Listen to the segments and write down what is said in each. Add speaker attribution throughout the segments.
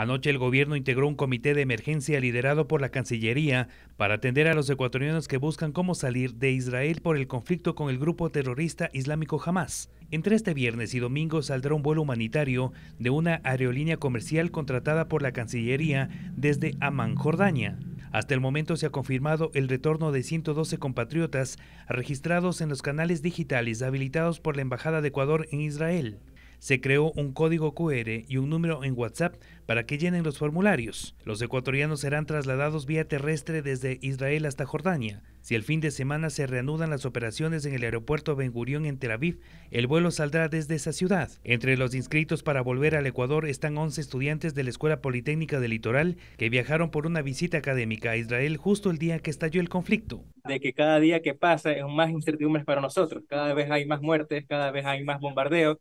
Speaker 1: Anoche el gobierno integró un comité de emergencia liderado por la Cancillería para atender a los ecuatorianos que buscan cómo salir de Israel por el conflicto con el grupo terrorista islámico Hamas. Entre este viernes y domingo saldrá un vuelo humanitario de una aerolínea comercial contratada por la Cancillería desde Amán, Jordania. Hasta el momento se ha confirmado el retorno de 112 compatriotas registrados en los canales digitales habilitados por la Embajada de Ecuador en Israel se creó un código QR y un número en WhatsApp para que llenen los formularios. Los ecuatorianos serán trasladados vía terrestre desde Israel hasta Jordania. Si el fin de semana se reanudan las operaciones en el aeropuerto Ben Gurión en Tel Aviv, el vuelo saldrá desde esa ciudad. Entre los inscritos para volver al Ecuador están 11 estudiantes de la Escuela Politécnica del Litoral que viajaron por una visita académica a Israel justo el día que estalló el conflicto.
Speaker 2: De que cada día que pasa es más incertidumbre para nosotros. Cada vez hay más muertes, cada vez hay más bombardeos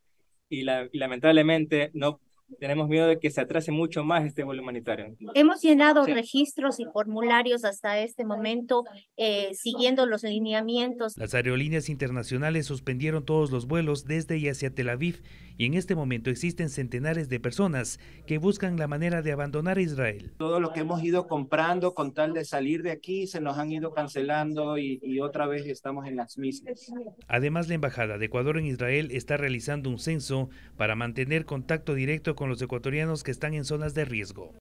Speaker 2: y, lamentablemente no tenemos miedo de que se atrase
Speaker 1: mucho más este vuelo humanitario. Hemos
Speaker 3: llenado registros y formularios hasta este momento eh, siguiendo los lineamientos. Las
Speaker 1: aerolíneas internacionales suspendieron todos los vuelos desde y hacia Tel Aviv y en este momento existen centenares de personas que buscan la manera de abandonar Israel.
Speaker 4: Todo lo que hemos ido comprando con tal de salir de aquí se nos han ido cancelando y, otra vez estamos en las mismas.
Speaker 1: Además, la Embajada de Ecuador en Israel está realizando un censo para mantener contacto directo con los ecuatorianos que están en zonas de riesgo.